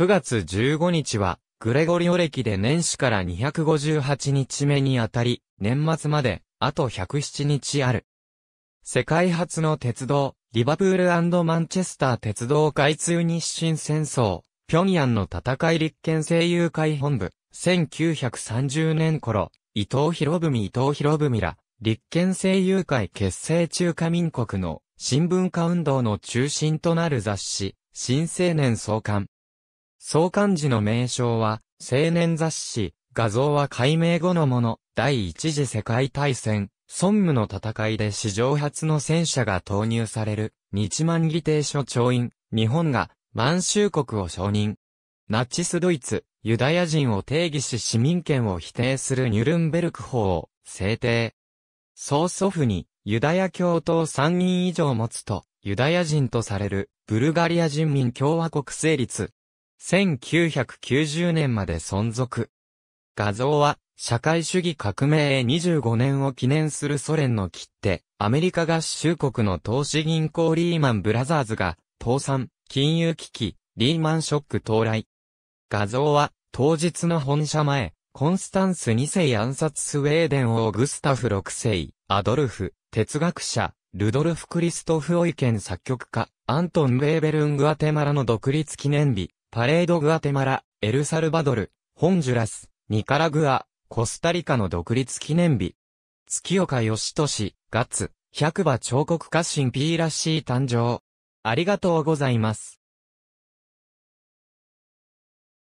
9月15日は、グレゴリオ歴で年始から258日目にあたり、年末まで、あと107日ある。世界初の鉄道、リバプールマンチェスター鉄道開通日清戦争、平壌の戦い立憲声優会本部、1930年頃、伊藤博文伊藤博文ら、立憲声優会結成中華民国の新聞化運動の中心となる雑誌、新青年創刊、総漢時の名称は、青年雑誌、画像は解明後のもの、第一次世界大戦、孫武の戦いで史上初の戦車が投入される、日万議定書調印、日本が満州国を承認。ナチスドイツ、ユダヤ人を定義し市民権を否定するニュルンベルク法を制定。曽祖父にユダヤ教徒を3人以上持つと、ユダヤ人とされるブルガリア人民共和国成立1990年まで存続。画像は、社会主義革命へ25年を記念するソ連の切手、アメリカ合衆国の投資銀行リーマンブラザーズが、倒産、金融危機、リーマンショック到来。画像は、当日の本社前、コンスタンス2世暗殺スウェーデン王グスタフ6世、アドルフ、哲学者、ルドルフ・クリストフ・オイケン作曲家、アントン・ウェーベルン・グアテマラの独立記念日、パレードグアテマラ、エルサルバドル、ホンジュラス、ニカラグア、コスタリカの独立記念日。月岡義俊、ガッツ、百馬彫刻家神 P らしい誕生。ありがとうございます。